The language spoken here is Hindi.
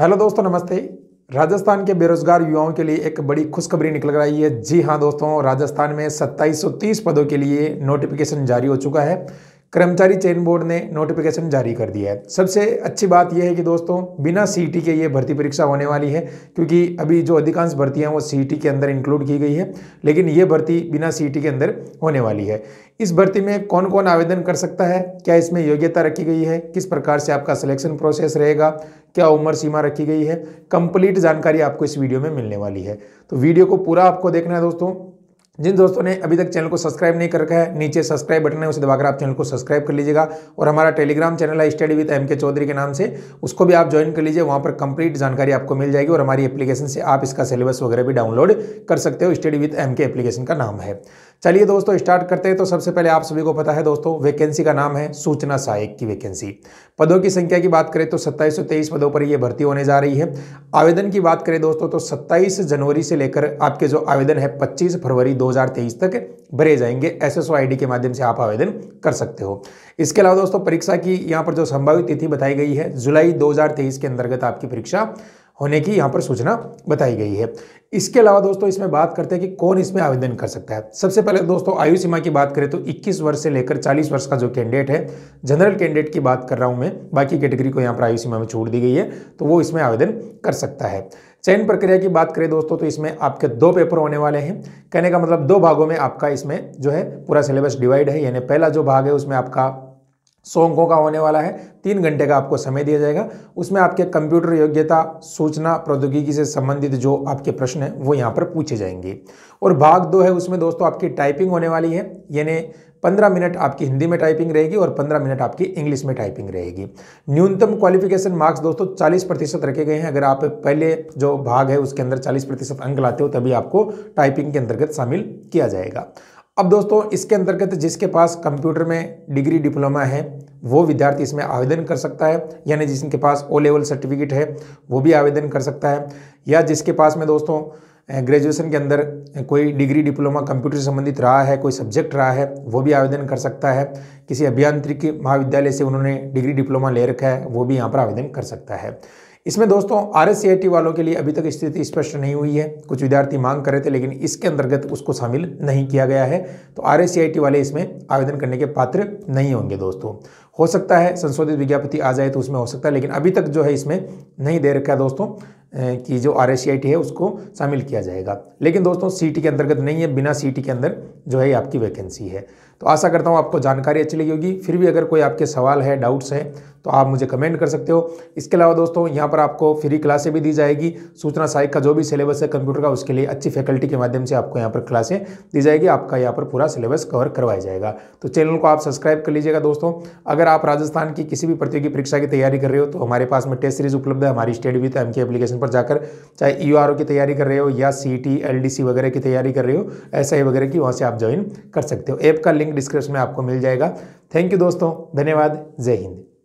हेलो दोस्तों नमस्ते राजस्थान के बेरोजगार युवाओं के लिए एक बड़ी खुशखबरी निकल रही है जी हाँ दोस्तों राजस्थान में 2730 पदों के लिए नोटिफिकेशन जारी हो चुका है कर्मचारी चयन बोर्ड ने नोटिफिकेशन जारी कर दिया है सबसे अच्छी बात यह है कि दोस्तों बिना सी e के ये भर्ती परीक्षा होने वाली है क्योंकि अभी जो अधिकांश भर्तियां वो सी e के अंदर इंक्लूड की गई है लेकिन ये भर्ती बिना सी e के अंदर होने वाली है इस भर्ती में कौन कौन आवेदन कर सकता है क्या इसमें योग्यता रखी गई है किस प्रकार से आपका सिलेक्शन प्रोसेस रहेगा क्या उम्र सीमा रखी गई है कंप्लीट जानकारी आपको इस वीडियो में मिलने वाली है तो वीडियो को पूरा आपको देखना है दोस्तों जिन दोस्तों ने अभी तक चैनल को सब्सक्राइब नहीं कर रखा है नीचे सब्सक्राइब बटन है उसे दबाकर आप चैनल को सब्सक्राइब कर लीजिएगा और हमारा टेलीग्राम चैनल है study with M K Chaudhary के नाम से उसको भी आप ज्वाइन कर लीजिए वहाँ पर कंप्लीट जानकारी आपको मिल जाएगी और हमारी एप्लीकेशन से आप इसका सिलेबस वगैरह भी डाउनलोड कर सकते हो study with M K application का नाम है चलिए दोस्तों स्टार्ट करते हैं तो सबसे पहले आप सभी को पता है दोस्तों वैकेंसी का नाम है सूचना सहायक की वैकेंसी पदों की संख्या की बात करें तो सत्ताईस पदों पर यह भर्ती होने जा रही है आवेदन की बात करें दोस्तों तो सत्ताईस जनवरी से लेकर आपके जो आवेदन है पच्चीस फरवरी दो तक भरे जाएंगे एस एस के माध्यम से आप आवेदन कर सकते हो इसके अलावा दोस्तों परीक्षा की यहाँ पर जो संभावित तिथि बताई गई है जुलाई दो के अंतर्गत आपकी परीक्षा होने की यहाँ पर सूचना बताई गई है इसके अलावा दोस्तों इसमें बात करते हैं कि कौन इसमें आवेदन कर सकता है सबसे पहले दोस्तों आयु सीमा की बात करें तो 21 वर्ष से लेकर 40 वर्ष का जो कैंडिडेट है जनरल कैंडिडेट की बात कर रहा हूं मैं बाकी कैटेगरी को यहाँ पर आयु सीमा में छूट दी गई है तो वो इसमें आवेदन कर सकता है चयन प्रक्रिया की बात करें दोस्तों तो इसमें आपके दो पेपर होने वाले हैं कहने का मतलब दो भागों में आपका इसमें जो है पूरा सिलेबस डिवाइड है यानी पहला जो भाग है उसमें आपका सौ अंकों का होने वाला है तीन घंटे का आपको समय दिया जाएगा उसमें आपके कंप्यूटर योग्यता सूचना प्रौद्योगिकी से संबंधित जो आपके प्रश्न हैं वो यहाँ पर पूछे जाएंगे और भाग दो है उसमें दोस्तों आपकी टाइपिंग होने वाली है यानी पंद्रह मिनट आपकी हिंदी में टाइपिंग रहेगी और पंद्रह मिनट आपकी इंग्लिश में टाइपिंग रहेगी न्यूनतम क्वालिफिकेशन मार्क्स दोस्तों चालीस प्रतिशत रखे गए हैं अगर आप पहले जो भाग है उसके अंदर चालीस प्रतिशत अंक लाते हो तभी आपको टाइपिंग के अंतर्गत शामिल किया जाएगा अब दोस्तों इसके अंतर्गत जिसके पास कंप्यूटर में डिग्री डिप्लोमा है वो विद्यार्थी इसमें आवेदन कर सकता है यानी जिसके पास ओ लेवल सर्टिफिकेट है वो भी आवेदन कर सकता है या जिसके पास में दोस्तों ग्रेजुएशन के अंदर कोई डिग्री डिप्लोमा कंप्यूटर संबंधित रहा है कोई सब्जेक्ट रहा है वो भी आवेदन कर सकता है किसी अभियांत्रिकी महाविद्यालय से उन्होंने डिग्री डिप्लोमा ले रखा है वो भी यहाँ पर आवेदन कर सकता है इसमें दोस्तों आर एस वालों के लिए अभी तक स्थिति स्पष्ट नहीं हुई है कुछ विद्यार्थी मांग कर रहे थे लेकिन इसके अंतर्गत उसको शामिल नहीं किया गया है तो आर एस वाले इसमें आवेदन करने के पात्र नहीं होंगे दोस्तों हो सकता है संशोधित विज्ञापति आ जाए तो उसमें हो सकता है लेकिन अभी तक जो है इसमें नहीं दे रखा है दोस्तों की जो आर है उसको शामिल किया जाएगा लेकिन दोस्तों सी के अंतर्गत नहीं है बिना सी के अंदर जो है आपकी वैकेंसी है तो आशा करता हूँ आपको जानकारी अच्छी लगी होगी फिर भी अगर कोई आपके सवाल है डाउट्स हैं तो आप मुझे कमेंट कर सकते हो इसके अलावा दोस्तों यहाँ पर आपको फ्री क्लासें भी दी जाएगी सूचना सहायक का जो भी सिलेबस है कंप्यूटर का उसके लिए अच्छी फैकल्टी के माध्यम से आपको यहाँ पर क्लासें दी जाएगी आपका यहाँ पर पूरा सिलेबस कवर करवाया जाएगा तो चैनल को आप सब्सक्राइब कर लीजिएगा दोस्तों अगर आप राजस्थान की किसी भी प्रतियोगी परीक्षा की तैयारी कर रहे हो तो हमारे पास में टेस्ट सीरीज उपलब्ध है हमारी स्टेट भी एम के एप्लीकेशन पर जाकर चाहे ई e की तैयारी कर रहे हो या सी टी वगैरह की तैयारी कर रहे हो ऐसा ही वगैरह की वहाँ से आप ज्वाइन कर सकते हो ऐप का लिंक लिंक डिस्क्रिप्शन में आपको मिल जाएगा थैंक यू दोस्तों धन्यवाद जय हिंद